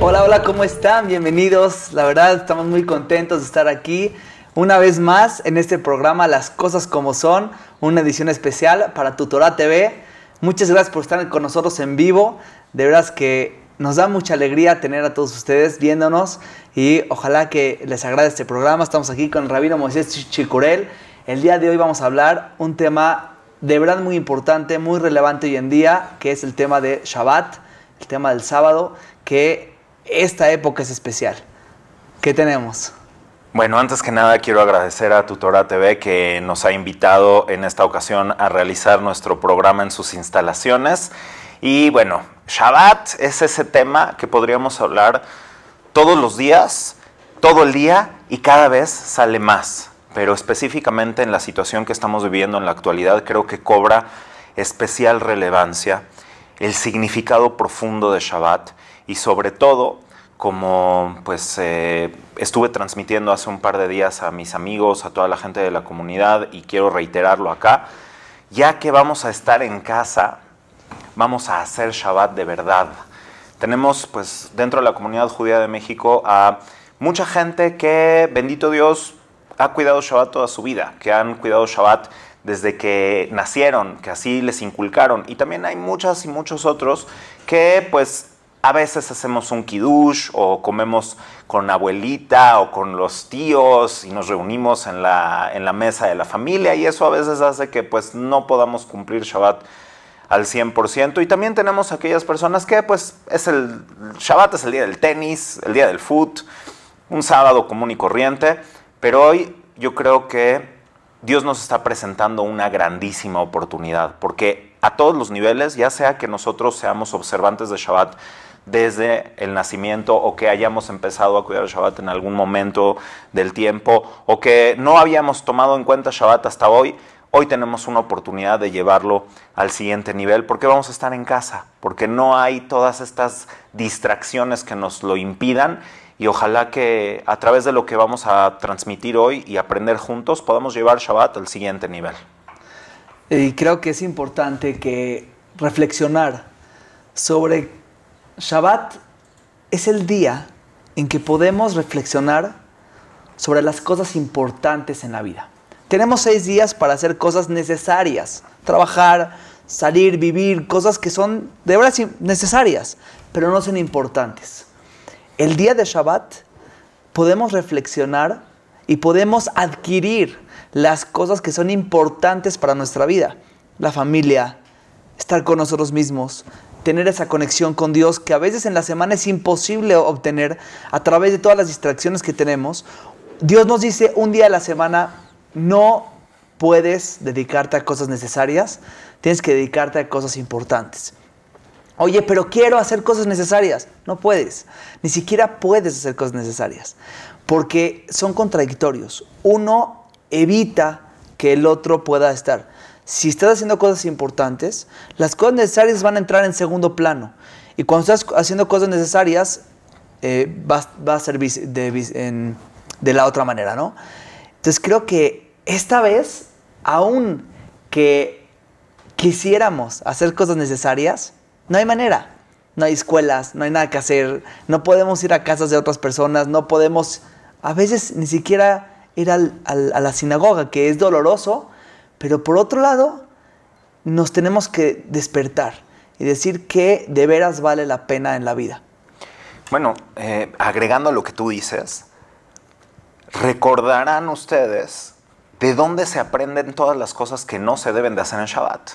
Hola, hola, ¿cómo están? Bienvenidos. La verdad, estamos muy contentos de estar aquí una vez más en este programa Las Cosas como Son, una edición especial para Tutora TV. Muchas gracias por estar con nosotros en vivo. De verdad que nos da mucha alegría tener a todos ustedes viéndonos y ojalá que les agrade este programa. Estamos aquí con el Rabino Moisés Chicurel. El día de hoy vamos a hablar un tema de verdad muy importante, muy relevante hoy en día, que es el tema de Shabbat, el tema del sábado, que esta época es especial. ¿Qué tenemos? Bueno, antes que nada quiero agradecer a Tutora TV que nos ha invitado en esta ocasión a realizar nuestro programa en sus instalaciones. Y bueno, Shabbat es ese tema que podríamos hablar todos los días, todo el día y cada vez sale más. Pero específicamente en la situación que estamos viviendo en la actualidad creo que cobra especial relevancia el significado profundo de Shabbat y sobre todo como pues eh, estuve transmitiendo hace un par de días a mis amigos, a toda la gente de la comunidad y quiero reiterarlo acá, ya que vamos a estar en casa, vamos a hacer Shabbat de verdad. Tenemos pues dentro de la comunidad judía de México a mucha gente que, bendito Dios, ha cuidado Shabbat toda su vida, que han cuidado Shabbat desde que nacieron, que así les inculcaron. Y también hay muchas y muchos otros que pues a veces hacemos un kiddush o comemos con abuelita o con los tíos y nos reunimos en la, en la mesa de la familia y eso a veces hace que pues no podamos cumplir Shabbat al 100%. Y también tenemos aquellas personas que, pues, es el Shabbat, es el día del tenis, el día del foot, un sábado común y corriente. Pero hoy yo creo que Dios nos está presentando una grandísima oportunidad, porque a todos los niveles, ya sea que nosotros seamos observantes de Shabbat desde el nacimiento o que hayamos empezado a cuidar el Shabbat en algún momento del tiempo o que no habíamos tomado en cuenta Shabbat hasta hoy, hoy tenemos una oportunidad de llevarlo al siguiente nivel porque vamos a estar en casa, porque no hay todas estas distracciones que nos lo impidan y ojalá que a través de lo que vamos a transmitir hoy y aprender juntos podamos llevar Shabbat al siguiente nivel. Y creo que es importante que reflexionar sobre Shabbat es el día en que podemos reflexionar sobre las cosas importantes en la vida. Tenemos seis días para hacer cosas necesarias, trabajar, salir, vivir, cosas que son de verdad necesarias, pero no son importantes. El día de Shabbat podemos reflexionar y podemos adquirir las cosas que son importantes para nuestra vida. La familia, estar con nosotros mismos, tener esa conexión con Dios que a veces en la semana es imposible obtener a través de todas las distracciones que tenemos. Dios nos dice un día de la semana, no puedes dedicarte a cosas necesarias, tienes que dedicarte a cosas importantes. Oye, pero quiero hacer cosas necesarias. No puedes. Ni siquiera puedes hacer cosas necesarias. Porque son contradictorios. Uno evita que el otro pueda estar. Si estás haciendo cosas importantes, las cosas necesarias van a entrar en segundo plano. Y cuando estás haciendo cosas necesarias, eh, va, a ser de, de la otra manera, ¿no? Entonces creo que esta vez, aún que quisiéramos hacer cosas necesarias, no hay manera. No hay escuelas, no hay nada que hacer, no podemos ir a casas de otras personas, no podemos a veces ni siquiera ir a la sinagoga, que es doloroso, pero por otro lado, nos tenemos que despertar y decir que de veras vale la pena en la vida. Bueno, eh, agregando lo que tú dices, recordarán ustedes de dónde se aprenden todas las cosas que no se deben de hacer en Shabbat,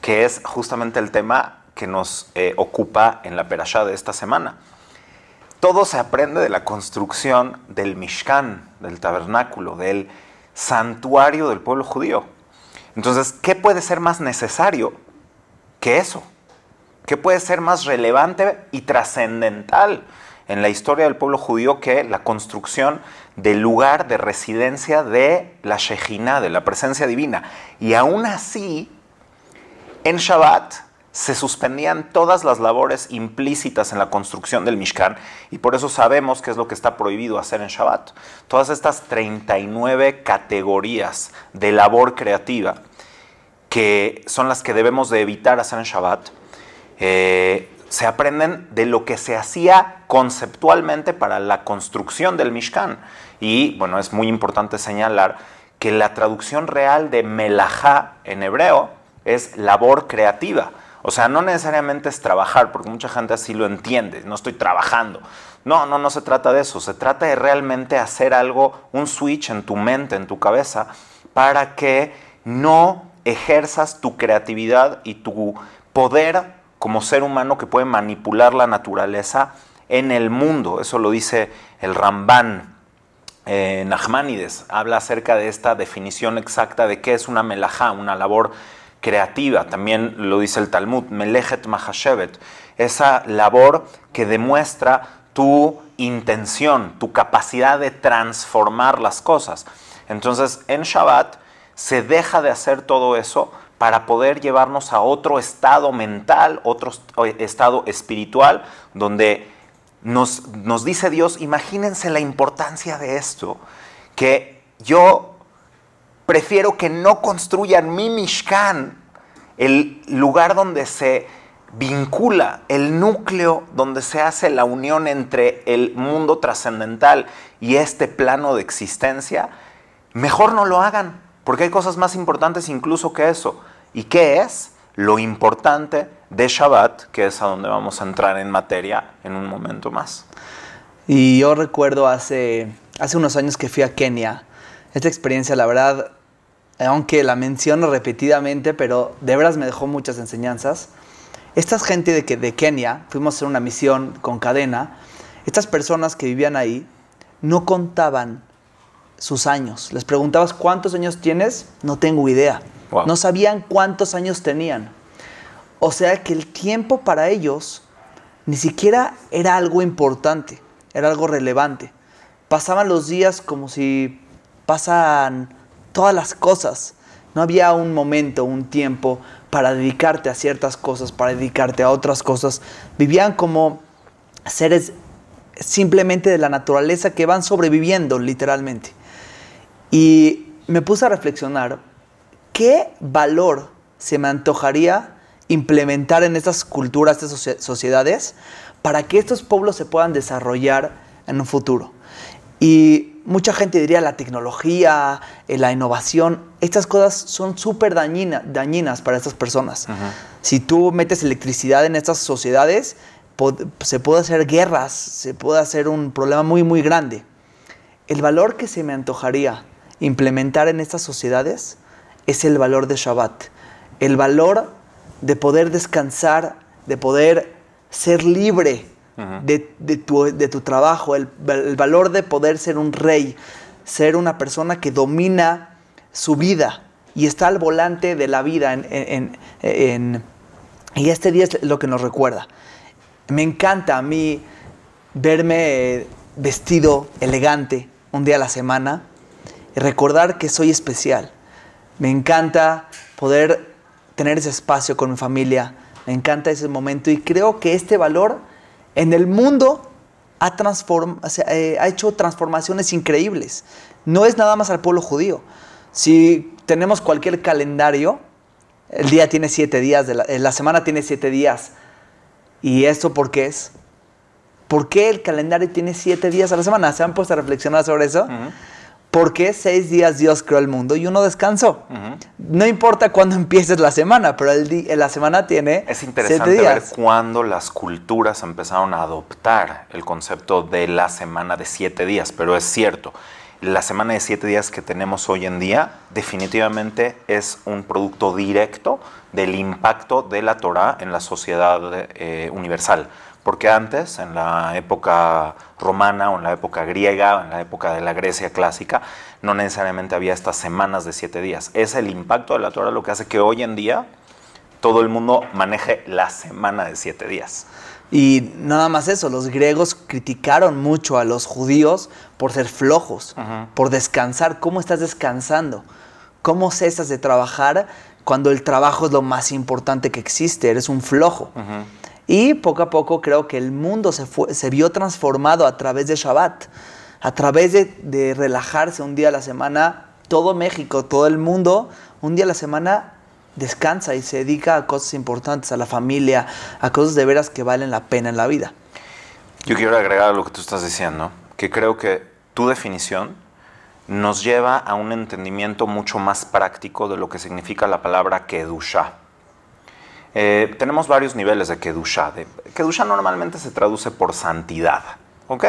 que es justamente el tema que nos eh, ocupa en la perashá de esta semana. Todo se aprende de la construcción del Mishkan, del tabernáculo, del santuario del pueblo judío. Entonces, ¿qué puede ser más necesario que eso? ¿Qué puede ser más relevante y trascendental en la historia del pueblo judío que la construcción del lugar de residencia de la Shejina, de la presencia divina. Y aún así, en Shabbat se suspendían todas las labores implícitas en la construcción del Mishkan y por eso sabemos qué es lo que está prohibido hacer en Shabbat. Todas estas 39 categorías de labor creativa que son las que debemos de evitar hacer en Shabbat, eh, se aprenden de lo que se hacía conceptualmente para la construcción del Mishkan. Y bueno, es muy importante señalar que la traducción real de melajá en hebreo es labor creativa. O sea, no necesariamente es trabajar, porque mucha gente así lo entiende, no estoy trabajando. No, no, no se trata de eso, se trata de realmente hacer algo, un switch en tu mente, en tu cabeza, para que no ejerzas tu creatividad y tu poder como ser humano que puede manipular la naturaleza en el mundo. Eso lo dice el Rambán Eh, Nachmanides habla acerca de esta definición exacta de qué es una melajá, una labor creativa. También lo dice el Talmud, melechet mahashevet, esa labor que demuestra tu intención, tu capacidad de transformar las cosas. Entonces, en Shabbat se deja de hacer todo eso para poder llevarnos a otro estado mental, otro estado espiritual, donde nos, nos dice Dios, imagínense la importancia de esto, que yo prefiero que no construyan mi Mishkan, el lugar donde se vincula el núcleo donde se hace la unión entre el mundo trascendental y este plano de existencia, mejor no lo hagan, porque hay cosas más importantes incluso que eso. ¿Y qué es? Lo importante de Shabbat, que es a donde vamos a entrar en materia en un momento más. Y yo recuerdo hace, hace unos años que fui a Kenia. Esta experiencia, la verdad, aunque la menciono repetidamente, pero de veras me dejó muchas enseñanzas. Estas gente de, que, de Kenia, fuimos a hacer una misión con cadena, estas personas que vivían ahí no contaban sus años. Les preguntabas cuántos años tienes, no tengo idea. No sabían cuántos años tenían. O sea que el tiempo para ellos ni siquiera era algo importante, era algo relevante. Pasaban los días como si pasan todas las cosas. No había un momento, un tiempo para dedicarte a ciertas cosas, para dedicarte a otras cosas. Vivían como seres simplemente de la naturaleza que van sobreviviendo literalmente. Y me puse a reflexionar ¿qué valor se me antojaría implementar en estas culturas, estas sociedades, para que estos pueblos se puedan desarrollar en un futuro? Y mucha gente diría la tecnología, eh, la innovación, estas cosas son súper dañinas para estas personas. Si tú metes electricidad en estas sociedades, se puede hacer guerras, se puede hacer un problema muy, muy grande. El valor que se me antojaría implementar en estas sociedades es el valor de Shabbat, el valor de poder descansar, de poder ser libre de, tu, trabajo, el, valor de poder ser un rey, ser una persona que domina su vida y está al volante de la vida. En, y este día es lo que nos recuerda. Me encanta a mí verme vestido elegante un día a la semana y recordar que soy especial, me encanta poder tener ese espacio con mi familia. Me encanta ese momento y creo que este valor en el mundo ha, eh, hecho transformaciones increíbles. No es nada más al pueblo judío. Si tenemos cualquier calendario, el día tiene siete días, eh, la, semana tiene siete días. ¿Y esto por qué es? ¿Por qué el calendario tiene siete días a la semana? ¿Se han puesto a reflexionar sobre eso? porque seis días Dios creó el mundo y uno descansó. No importa cuándo empieces la semana, pero el eh, la semana tiene. Es interesante ver cuándo las culturas empezaron a adoptar el concepto de la semana de siete días, pero es cierto la semana de siete días que tenemos hoy en día definitivamente es un producto directo del impacto de la Torah en la sociedad eh, universal. Porque antes, en la época romana o en la época griega o en la época de la Grecia clásica, no necesariamente había estas semanas de siete días. Es el impacto de la Torah lo que hace que hoy en día todo el mundo maneje la semana de siete días. Y nada más eso, los griegos criticaron mucho a los judíos por ser flojos, por descansar. ¿Cómo estás descansando? ¿Cómo cesas de trabajar cuando el trabajo es lo más importante que existe? Eres un flojo. Y poco a poco creo que el mundo se, se vio transformado a través de Shabbat, a través de, de relajarse un día a la semana. Todo México, todo el mundo, un día a la semana descansa y se dedica a cosas importantes, a la familia, a cosas de veras que valen la pena en la vida. Yo quiero agregar a lo que tú estás diciendo, que creo que tu definición nos lleva a un entendimiento mucho más práctico de lo que significa la palabra kedusha. Eh, tenemos varios niveles de kedusha. De, kedusha normalmente se traduce por santidad, ¿ok?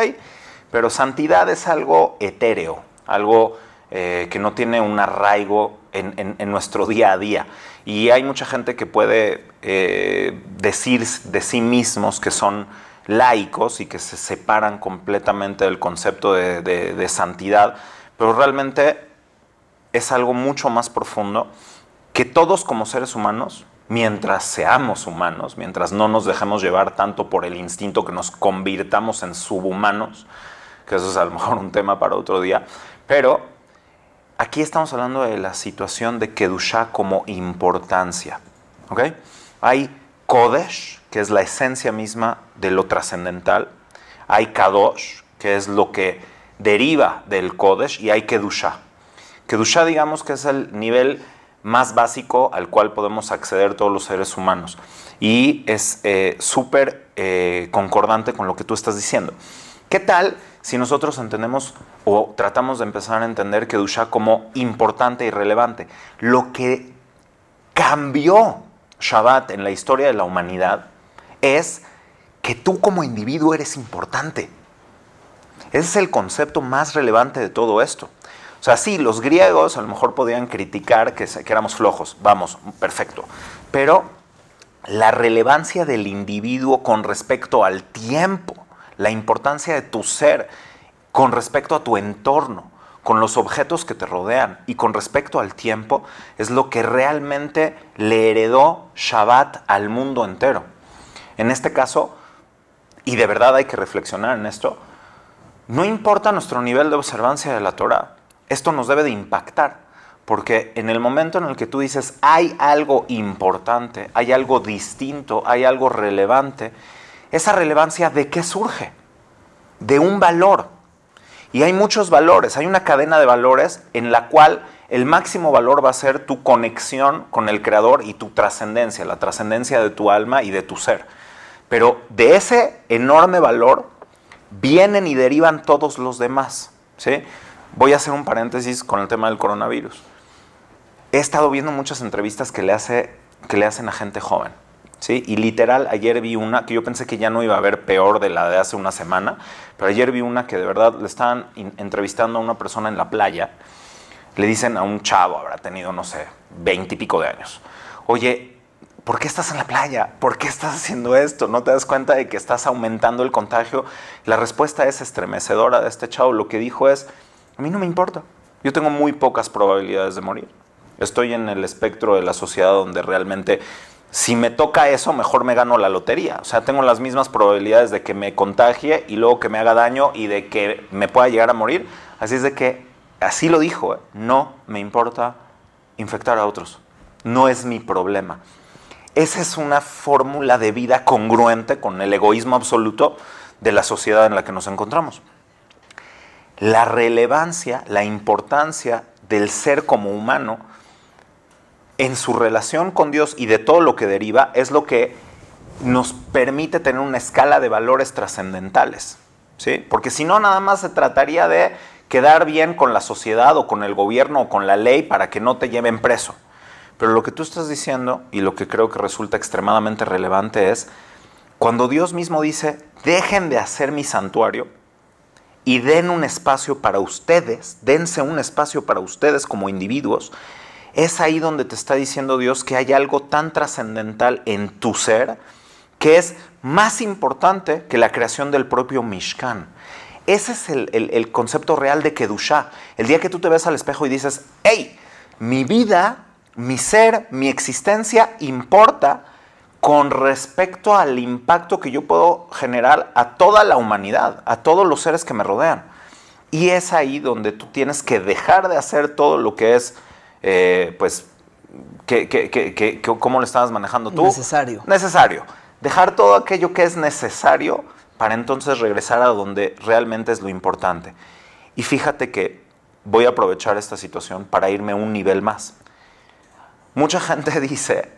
Pero santidad es algo etéreo, algo eh, que no tiene un arraigo en, nuestro día a día. Y hay mucha gente que puede eh, decir de sí mismos que son laicos y que se separan completamente del concepto de, de santidad, pero realmente es algo mucho más profundo que todos como seres humanos mientras seamos humanos, mientras no nos dejemos llevar tanto por el instinto que nos convirtamos en subhumanos, que eso es a lo mejor un tema para otro día, pero aquí estamos hablando de la situación de Kedushá como importancia. Hay Kodesh, que es la esencia misma de lo trascendental. Hay Kadosh, que es lo que deriva del Kodesh, y hay Kedushá. Kedushá, digamos que es el nivel más básico al cual podemos acceder todos los seres humanos. Y es eh, súper eh, concordante con lo que tú estás diciendo. ¿Qué tal si nosotros entendemos o tratamos de empezar a entender que Kedushá como importante y relevante? Lo que cambió Shabbat en la historia de la humanidad es que tú como individuo eres importante. Ese es el concepto más relevante de todo esto. O sea, sí, los griegos a lo mejor podían criticar que, que éramos flojos, vamos, perfecto. Pero la relevancia del individuo con respecto al tiempo la importancia de tu ser con respecto a tu entorno, con los objetos que te rodean y con respecto al tiempo, es lo que realmente le heredó Shabbat al mundo entero. En este caso, y de verdad hay que reflexionar en esto, no importa nuestro nivel de observancia de la Torah, esto nos debe de impactar, porque en el momento en el que tú dices hay algo importante, hay algo distinto, hay algo relevante, esa relevancia de qué surge, de un valor. Y hay muchos valores, hay una cadena de valores en la cual el máximo valor va a ser tu conexión con el Creador y tu trascendencia, la trascendencia de tu alma y de tu ser. Pero de ese enorme valor vienen y derivan todos los demás. ¿sí? Voy a hacer un paréntesis con el tema del coronavirus. He estado viendo muchas entrevistas que le, hace, que le hacen a gente joven y literal, ayer vi una que yo pensé que ya no iba a haber peor de la de hace una semana, pero ayer vi una que de verdad le estaban entrevistando a una persona en la playa. Le dicen a un chavo, habrá tenido, no sé, veinte y pico de años. Oye, ¿por qué estás en la playa? ¿Por qué estás haciendo esto? ¿No te das cuenta de que estás aumentando el contagio? La respuesta es estremecedora de este chavo. Lo que dijo es, a mí no me importa. Yo tengo muy pocas probabilidades de morir. Estoy en el espectro de la sociedad donde realmente si me toca eso, mejor me gano la lotería. O sea, tengo las mismas probabilidades de que me contagie y luego que me haga daño y de que me pueda llegar a morir. Así es de que, así lo dijo, ¿eh? no me importa infectar a otros. No es mi problema. Esa es una fórmula de vida congruente con el egoísmo absoluto de la sociedad en la que nos encontramos. La relevancia, la importancia del ser como humano, en su relación con Dios y de todo lo que deriva es lo que nos permite tener una escala de valores trascendentales. ¿sí? Porque si no, nada más se trataría de quedar bien con la sociedad o con el gobierno o con la ley para que no te lleven preso. Pero lo que tú estás diciendo y lo que creo que resulta extremadamente relevante es cuando Dios mismo dice, dejen de hacer mi santuario y den un espacio para ustedes, dense un espacio para ustedes como individuos es ahí donde te está diciendo Dios que hay algo tan trascendental en tu ser que es más importante que la creación del propio Mishkan. Ese es el, concepto real de kedusha El día que tú te ves al espejo y dices, hey, mi vida, mi ser, mi existencia importa con respecto al impacto que yo puedo generar a toda la humanidad, a todos los seres que me rodean. Y es ahí donde tú tienes que dejar de hacer todo lo que es eh, pues, cómo lo estabas manejando tú? Necesario. Necesario. Dejar todo aquello que es necesario para entonces regresar a donde realmente es lo importante. Y fíjate que voy a aprovechar esta situación para irme a un nivel más. Mucha gente dice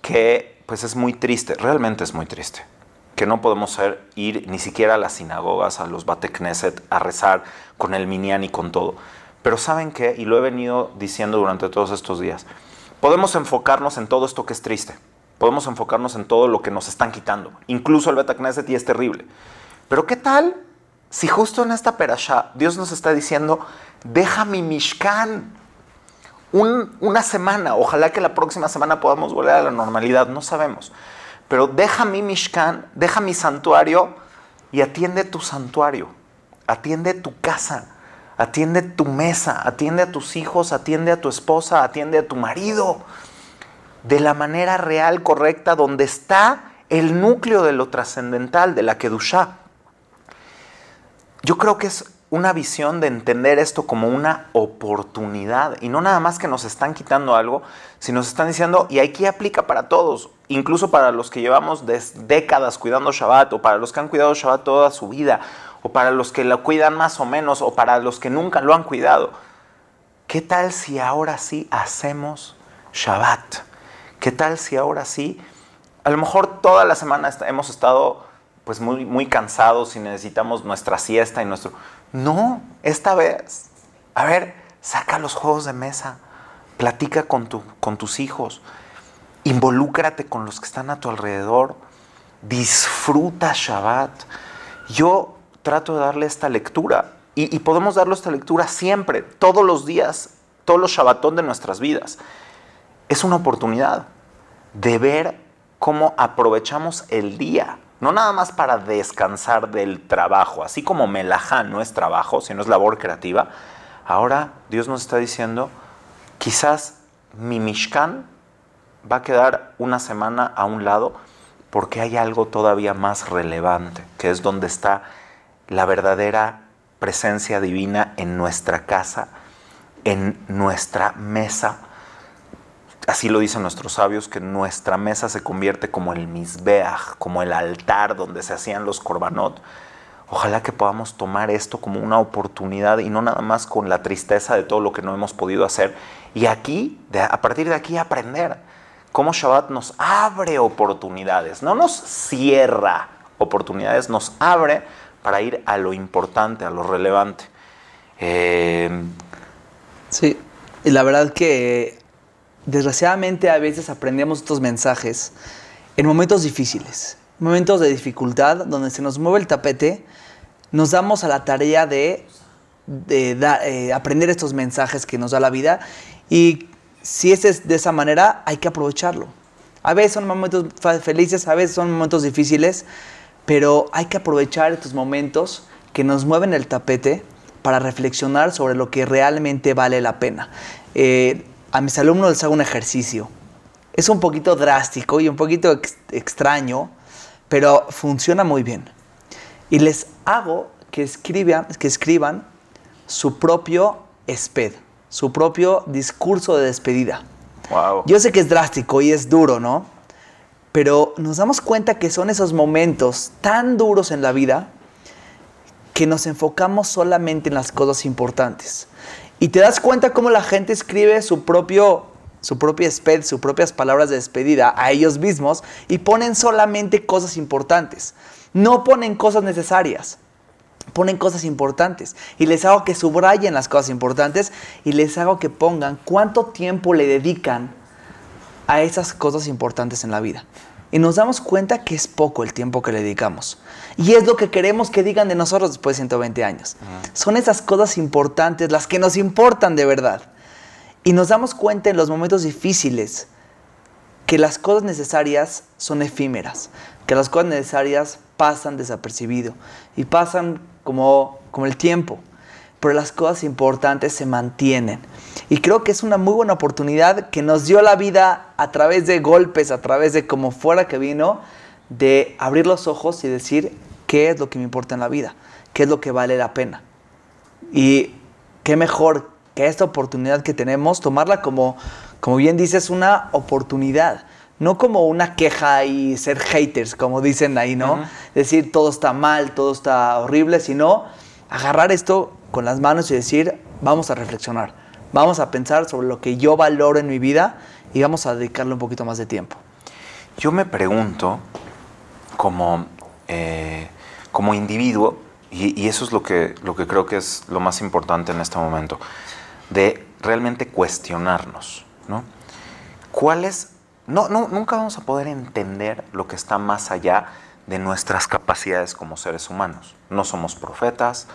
que pues es muy triste, realmente es muy triste, que no podemos ir ni siquiera a las sinagogas, a los Bate a rezar con el Minyan y con todo. Pero ¿saben qué? Y lo he venido diciendo durante todos estos días. Podemos enfocarnos en todo esto que es triste. Podemos enfocarnos en todo lo que nos están quitando. Incluso el Beta de y es terrible. Pero ¿qué tal si justo en esta perasha Dios nos está diciendo, deja mi Mishkan una semana? Ojalá que la próxima semana podamos volver a la normalidad, no sabemos. Pero deja mi Mishkan, deja mi santuario y atiende tu santuario, atiende tu casa Atiende tu mesa, atiende a tus hijos, atiende a tu esposa, atiende a tu marido. De la manera real, correcta, donde está el núcleo de lo trascendental, de la Kedushá. Yo creo que es una visión de entender esto como una oportunidad y no nada más que nos están quitando algo, sino nos están diciendo, y aquí aplica para todos, incluso para los que llevamos décadas cuidando Shabbat o para los que han cuidado Shabbat toda su vida o para los que lo cuidan más o menos, o para los que nunca lo han cuidado. ¿Qué tal si ahora sí hacemos Shabbat? ¿Qué tal si ahora sí? A lo mejor toda la semana hemos estado pues muy, muy cansados y necesitamos nuestra siesta y nuestro... No, esta vez, a ver, saca los juegos de mesa, platica con, tu, con tus hijos, involúcrate con los que están a tu alrededor, disfruta Shabbat. Yo trato de darle esta lectura. Y, podemos darle esta lectura siempre, todos los días, todos los shabatón de nuestras vidas. Es una oportunidad de ver cómo aprovechamos el día, no nada más para descansar del trabajo, así como melajá no es trabajo, sino es labor creativa. Ahora Dios nos está diciendo, quizás mi Mishkan va a quedar una semana a un lado porque hay algo todavía más relevante, que es donde está la verdadera presencia divina en nuestra casa, en nuestra mesa. Así lo dicen nuestros sabios, que nuestra mesa se convierte como el misbeach, como el altar donde se hacían los korbanot. Ojalá que podamos tomar esto como una oportunidad y no nada más con la tristeza de todo lo que no hemos podido hacer. Y aquí, a partir de aquí, aprender cómo Shabbat nos abre oportunidades, no nos cierra oportunidades, nos abre para ir a lo importante, a lo relevante. Eh, sí, y la verdad que desgraciadamente a veces aprendemos estos mensajes en momentos difíciles, momentos de dificultad, donde se nos mueve el tapete, nos damos a la tarea de, eh, aprender estos mensajes que nos da la vida y si es de esa manera hay que aprovecharlo. A veces son momentos felices, a veces son momentos difíciles, pero hay que aprovechar estos momentos que nos mueven el tapete para reflexionar sobre lo que realmente vale la pena. Eh, a mis alumnos les hago un ejercicio. Es un poquito drástico y un poquito extraño, pero funciona muy bien. Y les hago que escriban, que escriban su propio SPED, su propio discurso de despedida. Yo sé que es drástico y es duro, ¿no? Pero nos damos cuenta que son esos momentos tan duros en la vida que nos enfocamos solamente en las cosas importantes. Y te das cuenta cómo la gente escribe su propio su propia sus propias palabras de despedida a ellos mismos y ponen solamente cosas importantes. No ponen cosas necesarias. Ponen cosas importantes y les hago que subrayen las cosas importantes y les hago que pongan cuánto tiempo le dedican a esas cosas importantes en la vida. Y nos damos cuenta que es poco el tiempo que le dedicamos. Y es lo que queremos que digan de nosotros después de 120 años. Son esas cosas importantes las que nos importan de verdad. Y nos damos cuenta en los momentos difíciles que las cosas necesarias son efímeras, que las cosas necesarias pasan desapercibido y pasan como, como el tiempo pero las cosas importantes se mantienen. Y creo que es una muy buena oportunidad que nos dio la vida a través de golpes, a través de como fuera que vino, de abrir los ojos y decir qué es lo que me importa en la vida, qué es lo que vale la pena. Y qué mejor que esta oportunidad que tenemos, tomarla como, como bien dices, una oportunidad. No como una queja y ser haters, como dicen ahí, ¿no? Decir todo está mal, todo está horrible, sino agarrar esto con las manos y decir, vamos a reflexionar, vamos a pensar sobre lo que yo valoro en mi vida y vamos a dedicarle un poquito más de tiempo. Yo me pregunto, como, eh, como individuo, y, eso es lo que, lo que creo que es lo más importante en este momento, de realmente cuestionarnos, ¿no? ¿Cuál es? No, nunca vamos a poder entender lo que está más allá de nuestras capacidades como seres humanos. No somos profetas,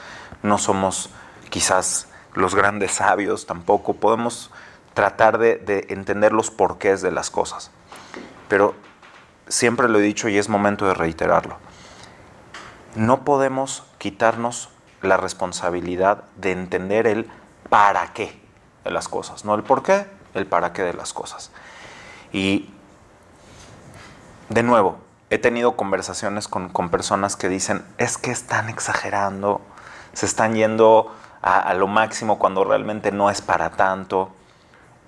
no somos quizás los grandes sabios tampoco, podemos tratar de, entender los porqués de las cosas. Pero siempre lo he dicho y es momento de reiterarlo, no podemos quitarnos la responsabilidad de entender el para qué de las cosas, no el por qué, el para qué de las cosas. Y de nuevo, he tenido conversaciones con, personas que dicen, es que están exagerando, se están yendo a, lo máximo cuando realmente no es para tanto.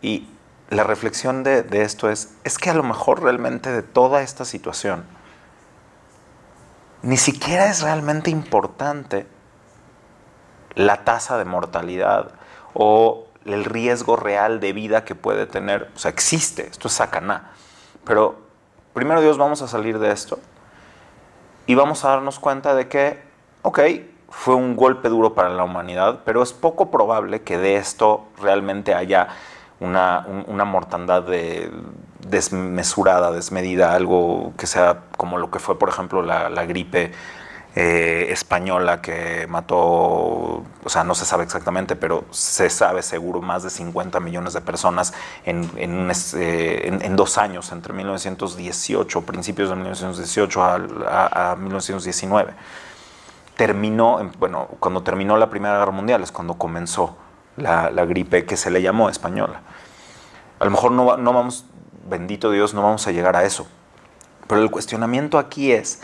Y la reflexión de, de, esto es, es que a lo mejor realmente de toda esta situación, ni siquiera es realmente importante la tasa de mortalidad o el riesgo real de vida que puede tener. O sea, existe, esto es sacaná. Pero primero Dios vamos a salir de esto y vamos a darnos cuenta de que, ok, fue un golpe duro para la humanidad, pero es poco probable que de esto realmente haya una, mortandad desmesurada, desmedida, algo que sea como lo que fue, por ejemplo, la gripe eh, española que mató, o sea, no se sabe exactamente, pero se sabe seguro más de 50 millones de personas en, eh, dos años, entre 1918, principios de 1918 a, 1919. Terminó, bueno, cuando terminó la Primera Guerra Mundial es cuando comenzó la, gripe que se le llamó española. A lo mejor no, no vamos, bendito Dios, no vamos a llegar a eso. Pero el cuestionamiento aquí es,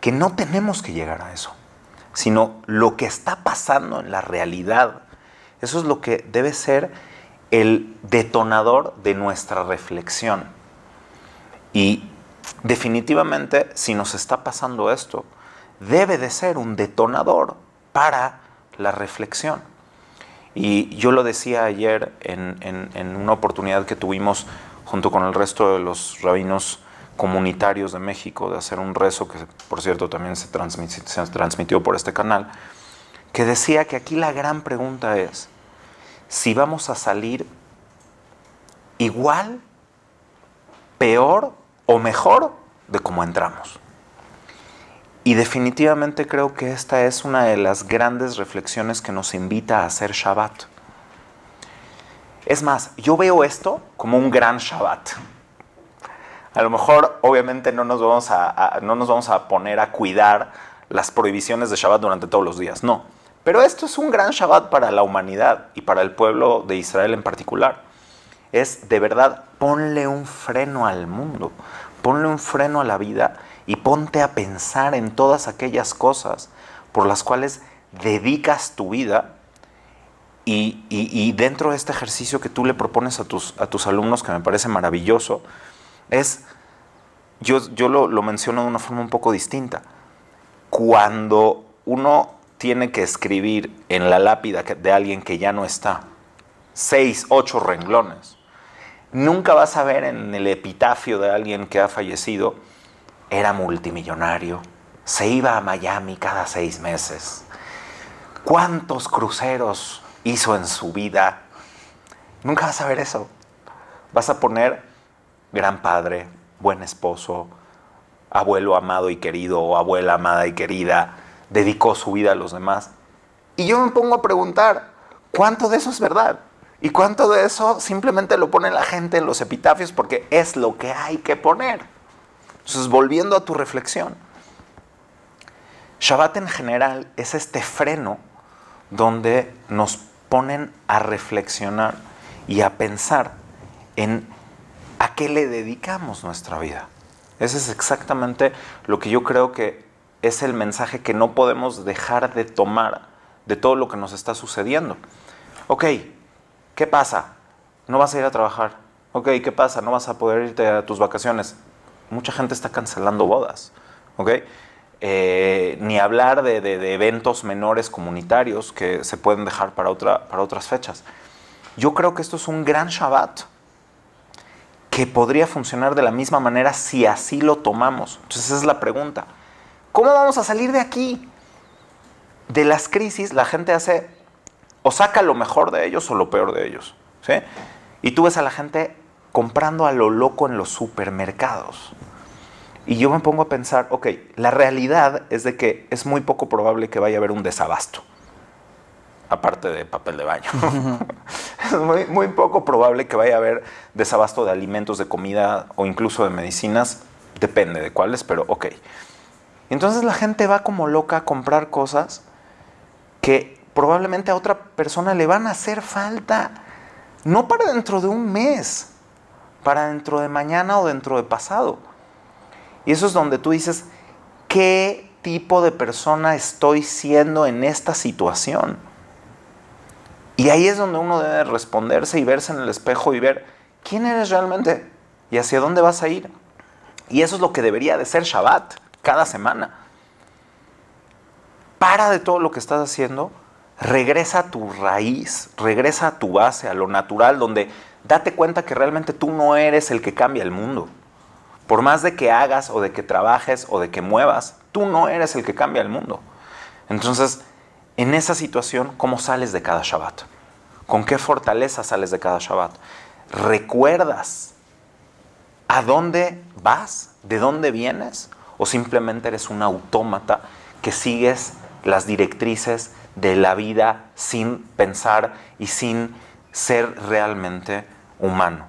que no tenemos que llegar a eso, sino lo que está pasando en la realidad. Eso es lo que debe ser el detonador de nuestra reflexión. Y definitivamente, si nos está pasando esto, debe de ser un detonador para la reflexión. Y yo lo decía ayer en, una oportunidad que tuvimos junto con el resto de los rabinos comunitarios de México, de hacer un rezo que, por cierto, también se, transmitió, por este canal, que decía que aquí la gran pregunta es si vamos a salir igual, peor o mejor de cómo entramos. Y definitivamente creo que esta es una de las grandes reflexiones que nos invita a hacer Shabbat. Es más, yo veo esto como un gran Shabbat. A lo mejor, obviamente, no nos vamos a, no nos vamos a poner a cuidar las prohibiciones de Shabbat durante todos los días, no. Pero esto es un gran Shabbat para la humanidad y para el pueblo de Israel en particular. Es de verdad, ponle un freno al mundo, ponle un freno a la vida y ponte a pensar en todas aquellas cosas por las cuales dedicas tu vida y, dentro de este ejercicio que tú le propones a tus, a tus alumnos, que me parece maravilloso, es, yo, yo lo, lo menciono de una forma un poco distinta. Cuando uno tiene que escribir en la lápida de alguien que ya no está, seis, ocho renglones, nunca vas a ver en el epitafio de alguien que ha fallecido, era multimillonario, se iba a Miami cada seis meses. ¿Cuántos cruceros hizo en su vida? Nunca vas a ver eso. Vas a poner gran padre, buen esposo, abuelo amado y querido o abuela amada y querida, dedicó su vida a los demás. Y yo me pongo a preguntar, ¿cuánto de eso es verdad? ¿Y cuánto de eso simplemente lo pone la gente en los epitafios porque es lo que hay que poner? Entonces, volviendo a tu reflexión, Shabbat en general es este freno donde nos ponen a reflexionar y a pensar en qué le dedicamos nuestra vida. Ese es exactamente lo que yo creo que es el mensaje que no podemos dejar de tomar de todo lo que nos está sucediendo. Ok, ¿qué pasa? No vas a ir a trabajar. Ok, ¿qué pasa? No vas a poder irte a tus vacaciones. Mucha gente está cancelando bodas. Ok, eh, ni hablar de, eventos menores comunitarios que se pueden dejar para, para otras fechas. Yo creo que esto es un gran Shabbat que podría funcionar de la misma manera si así lo tomamos. Entonces esa es la pregunta. ¿Cómo vamos a salir de aquí? De las crisis la gente hace o saca lo mejor de ellos o lo peor de ellos. Y tú ves a la gente comprando a lo loco en los supermercados. Y yo me pongo a pensar, ok, la realidad es de que es muy poco probable que vaya a haber un desabasto, aparte de papel de baño. muy, muy poco probable que vaya a haber desabasto de alimentos, de comida o incluso de medicinas. Depende de cuáles, pero ok. Entonces la gente va como loca a comprar cosas que probablemente a otra persona le van a hacer falta, no para dentro de un mes, para dentro de mañana o dentro de pasado. Y eso es donde tú dices, ¿qué tipo de persona estoy siendo en esta situación? Y ahí es donde uno debe responderse y verse en el espejo y ver quién eres realmente y hacia dónde vas a ir. Y eso es lo que debería de ser Shabbat cada semana. Para de todo lo que estás haciendo, regresa a tu raíz, regresa a tu base, a lo natural, donde date cuenta que realmente tú no eres el que cambia el mundo. Por más de que hagas o de que trabajes o de que muevas, tú no eres el que cambia el mundo. Entonces, en esa situación, ¿cómo sales de cada Shabbat? ¿Con qué fortaleza sales de cada Shabbat? ¿Recuerdas a dónde vas? ¿De dónde vienes? ¿O simplemente eres un autómata que sigues las directrices de la vida sin pensar y sin ser realmente humano?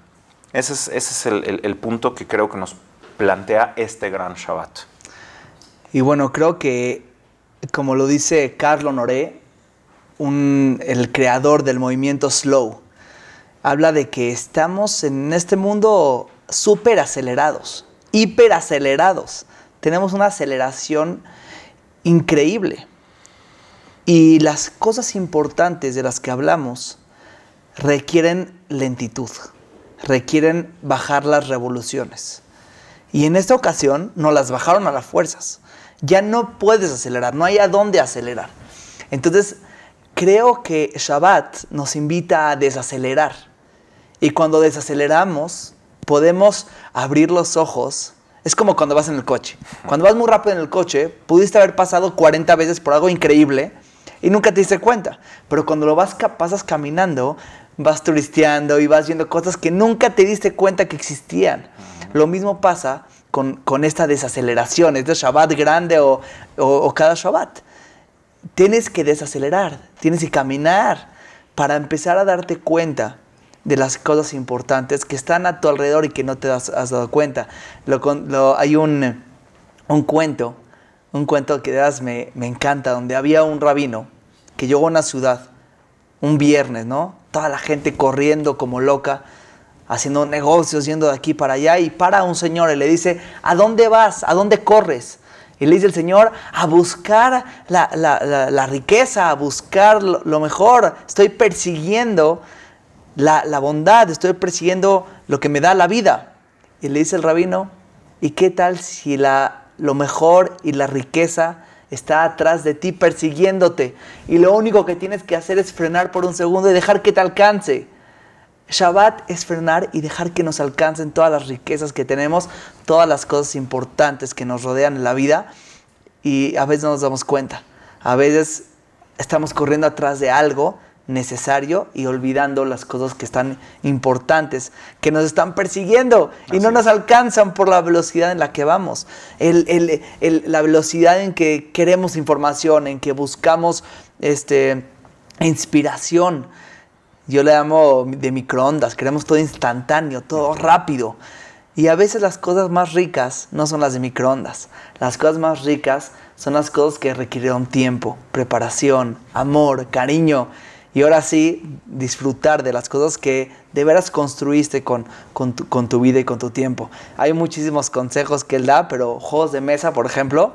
Ese es, el, el punto que creo que nos plantea este gran Shabbat. Y bueno, creo que como lo dice Carlo Noré, el creador del movimiento Slow, habla de que estamos en este mundo súper acelerados, hiper acelerados. Tenemos una aceleración increíble. Y las cosas importantes de las que hablamos requieren lentitud, requieren bajar las revoluciones. Y en esta ocasión no las bajaron a las fuerzas, ya no puedes acelerar, no hay a dónde acelerar. Entonces, creo que Shabbat nos invita a desacelerar. Y cuando desaceleramos, podemos abrir los ojos. Es como cuando vas en el coche. Cuando vas muy rápido en el coche, pudiste haber pasado 40 veces por algo increíble y nunca te diste cuenta. Pero cuando lo vas, pasas caminando, vas turisteando y vas viendo cosas que nunca te diste cuenta que existían. Lo mismo pasa con, con esta desaceleración, este Shabbat grande o, o, cada Shabbat. Tienes que desacelerar, tienes que caminar para empezar a darte cuenta de las cosas importantes que están a tu alrededor y que no te has, dado cuenta. Lo, lo, hay un, un, cuento, un cuento que me, me, encanta, donde había un rabino que llegó a una ciudad un viernes, ¿no? Toda la gente corriendo como loca haciendo negocios, yendo de aquí para allá, y para un señor y le dice, ¿a dónde vas? ¿A dónde corres? Y le dice el Señor, a buscar la, riqueza, a buscar lo, mejor. Estoy persiguiendo la, la bondad, estoy persiguiendo lo que me da la vida. Y le dice el rabino, ¿y qué tal si la, lo mejor y la riqueza está atrás de ti persiguiéndote? Y lo único que tienes que hacer es frenar por un segundo y dejar que te alcance. Shabbat es frenar y dejar que nos alcancen todas las riquezas que tenemos, todas las cosas importantes que nos rodean en la vida y a veces no nos damos cuenta. A veces estamos corriendo atrás de algo necesario y olvidando las cosas que están importantes, que nos están persiguiendo y no nos alcanzan por la velocidad en la que vamos, la velocidad en que queremos información, en que buscamos este, inspiración. Yo le llamo de microondas, queremos todo instantáneo, todo rápido. Y a veces las cosas más ricas no son las de microondas. Las cosas más ricas son las cosas que requirieron tiempo, preparación, amor, cariño. Y ahora sí, disfrutar de las cosas que de veras construiste con, tu, con tu vida y con tu tiempo. Hay muchísimos consejos que él da, pero juegos de mesa, por ejemplo,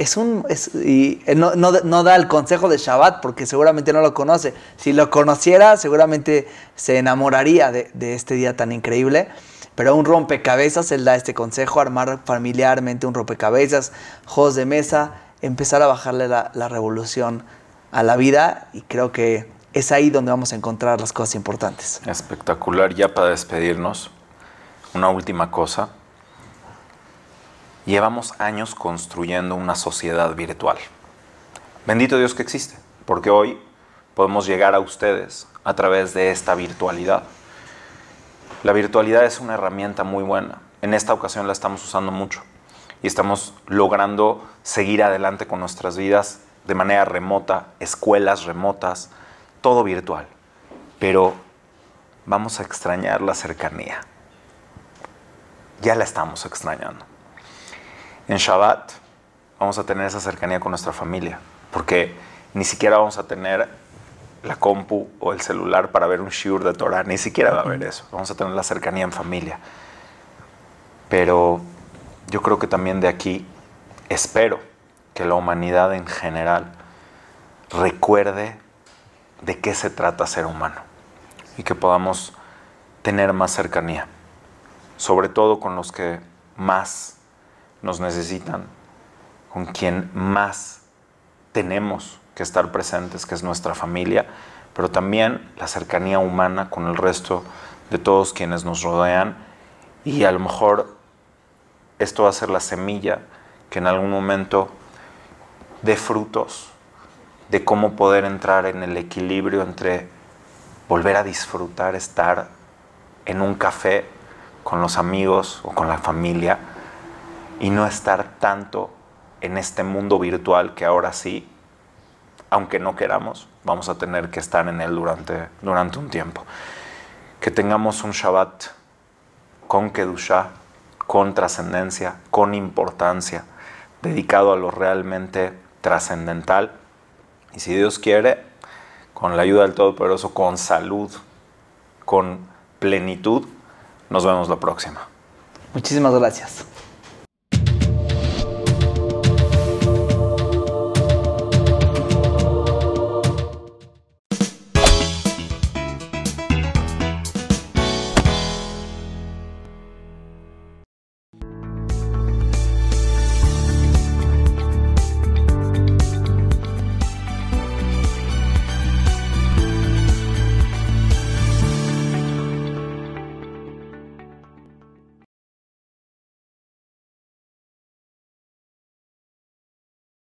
es un. y eh, no, da el consejo de Shabbat porque seguramente no lo conoce. Si lo conociera, seguramente se enamoraría de, este día tan increíble. Pero un rompecabezas, él da este consejo: armar familiarmente un rompecabezas, juegos de mesa, empezar a bajarle la revolución a la vida. Y creo que es ahí donde vamos a encontrar las cosas importantes. Espectacular. Ya para despedirnos, una última cosa llevamos años construyendo una sociedad virtual. Bendito Dios que existe, porque hoy podemos llegar a ustedes a través de esta virtualidad. La virtualidad es una herramienta muy buena. En esta ocasión la estamos usando mucho y estamos logrando seguir adelante con nuestras vidas de manera remota, escuelas remotas, todo virtual. Pero vamos a extrañar la cercanía. Ya la estamos extrañando. En Shabbat vamos a tener esa cercanía con nuestra familia, porque ni siquiera vamos a tener la compu o el celular para ver un shiur de Torah, ni siquiera va a haber eso. Vamos a tener la cercanía en familia. Pero yo creo que también de aquí espero que la humanidad en general recuerde de qué se trata ser humano y que podamos tener más cercanía, sobre todo con los que más nos necesitan, con quien más tenemos que estar presentes, que es nuestra familia, pero también la cercanía humana con el resto de todos quienes nos rodean y a lo mejor esto va a ser la semilla que en algún momento dé frutos de cómo poder entrar en el equilibrio entre volver a disfrutar estar en un café con los amigos o con la familia y no estar tanto en este mundo virtual que ahora sí, aunque no queramos, vamos a tener que estar en él durante, durante un tiempo. Que tengamos un Shabbat con Kedushah, con trascendencia, con importancia, dedicado a lo realmente trascendental. Y si Dios quiere, con la ayuda del Todopoderoso, con salud, con plenitud, nos vemos la próxima. Muchísimas gracias.